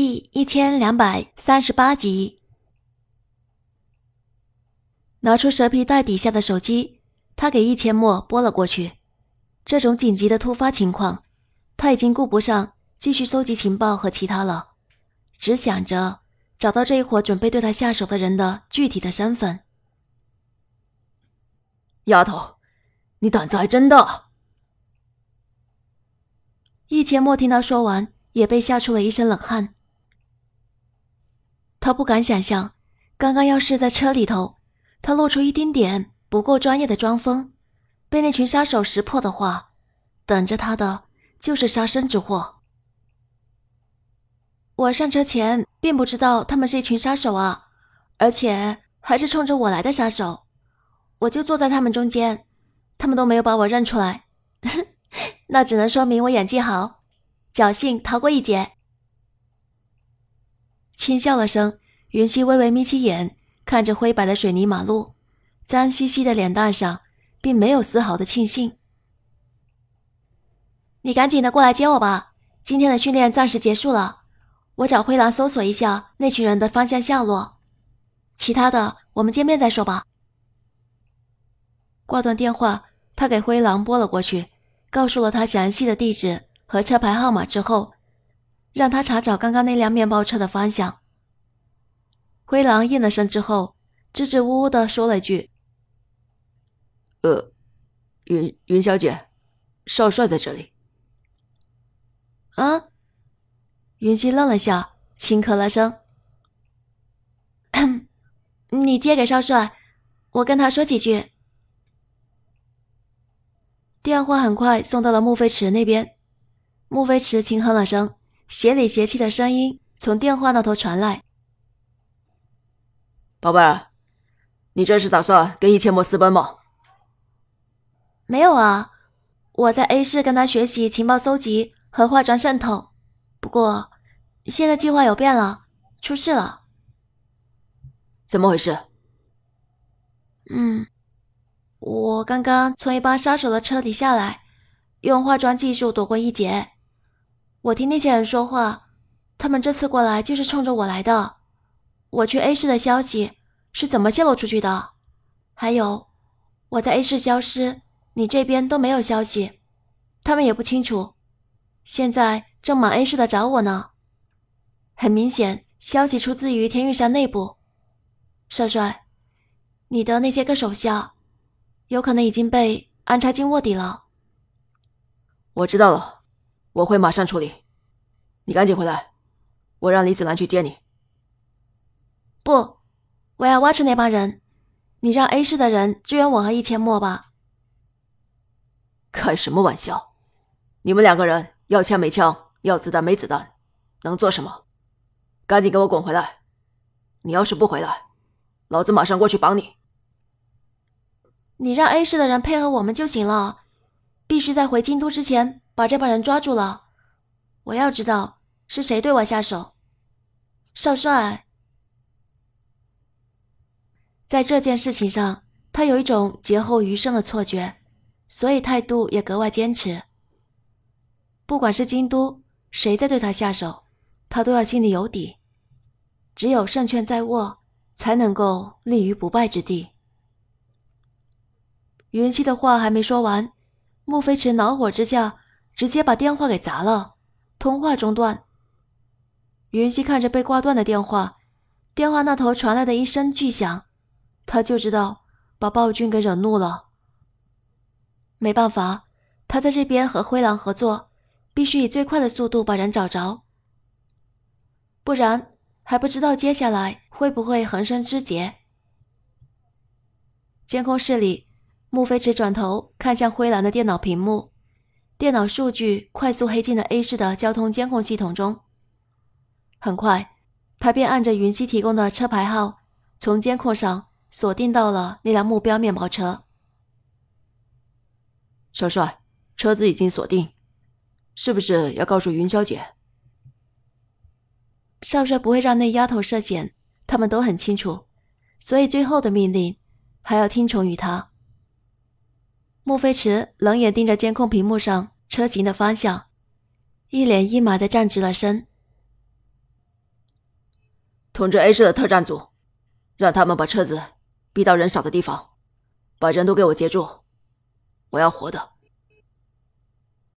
第一千两百三十八集，拿出蛇皮袋底下的手机，他给易千墨拨了过去。这种紧急的突发情况，他已经顾不上继续搜集情报和其他了，只想着找到这一伙准备对他下手的人的具体的身份。丫头，你胆子还真大！易千墨听他说完，也被吓出了一身冷汗。他不敢想象，刚刚要是在车里头，他露出一丁点不够专业的装疯，被那群杀手识破的话，等着他的就是杀身之祸。我上车前并不知道他们是一群杀手啊，而且还是冲着我来的杀手，我就坐在他们中间，他们都没有把我认出来，那只能说明我演技好，侥幸逃过一劫。轻笑了声，云溪微微眯起眼，看着灰白的水泥马路，脏兮兮的脸蛋上并没有丝毫的庆幸。你赶紧的过来接我吧，今天的训练暂时结束了，我找灰狼搜索一下那群人的方向下落，其他的我们见面再说吧。挂断电话，他给灰狼拨了过去，告诉了他详细的地址和车牌号码之后。让他查找刚刚那辆面包车的方向。灰狼应了声之后，支支吾吾地说了句：“呃，云云小姐，少帅在这里。”啊！云溪愣了下，轻咳了声：“ 你接给少帅，我跟他说几句。”电话很快送到了穆飞驰那边，穆飞驰轻哼了声。邪里邪气的声音从电话那头传来：“宝贝，你这是打算跟易千陌私奔吗？”“没有啊，我在 A 市跟他学习情报搜集和化妆渗透。不过，现在计划有变了，出事了。”“怎么回事？”“嗯，我刚刚从一帮杀手的车底下来，用化妆技术躲过一劫。”我听那些人说话，他们这次过来就是冲着我来的。我去 A 市的消息是怎么泄露出去的？还有，我在 A 市消失，你这边都没有消息，他们也不清楚，现在正满 A 市的找我呢。很明显，消息出自于天域山内部。少帅，你的那些个手下，有可能已经被安插进卧底了。我知道了。我会马上处理，你赶紧回来，我让李子兰去接你。不，我要挖出那帮人，你让 A 市的人支援我和易千陌吧。开什么玩笑？你们两个人要枪没枪，要子弹没子弹，能做什么？赶紧给我滚回来！你要是不回来，老子马上过去绑你。你让 A 市的人配合我们就行了，必须在回京都之前。把这帮人抓住了，我要知道是谁对我下手。少帅，在这件事情上，他有一种劫后余生的错觉，所以态度也格外坚持。不管是京都谁在对他下手，他都要心里有底。只有胜券在握，才能够立于不败之地。云溪的话还没说完，穆飞驰恼火之下。直接把电话给砸了，通话中断。云溪看着被挂断的电话，电话那头传来的一声巨响，他就知道把暴君给惹怒了。没办法，他在这边和灰狼合作，必须以最快的速度把人找着，不然还不知道接下来会不会横生枝节。监控室里，穆飞驰转头看向灰狼的电脑屏幕。电脑数据快速黑进了 A 市的交通监控系统中，很快，他便按着云溪提供的车牌号，从监控上锁定到了那辆目标面包车。少帅，车子已经锁定，是不是要告诉云小姐？少帅不会让那丫头涉险，他们都很清楚，所以最后的命令，还要听从于他。莫飞驰冷眼盯着监控屏幕上车型的方向，一脸阴霾的站直了身。通知 A 市的特战组，让他们把车子逼到人少的地方，把人都给我截住，我要活的。